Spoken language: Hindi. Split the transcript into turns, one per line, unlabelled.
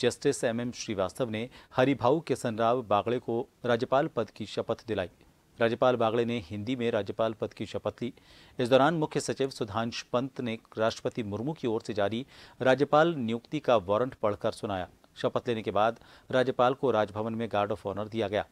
जस्टिस एम एम श्रीवास्तव ने हरिभाऊ किसनराव बागड़े को राज्यपाल पद की शपथ दिलाई राज्यपाल बागड़े ने हिंदी में राज्यपाल पद की शपथ ली इस दौरान मुख्य सचिव सुधांश पंत ने राष्ट्रपति मुर्मू की ओर से जारी राज्यपाल नियुक्ति का वारंट पढ़कर सुनाया शपथ लेने के बाद राज्यपाल को राजभवन में गार्ड ऑफ ऑनर दिया गया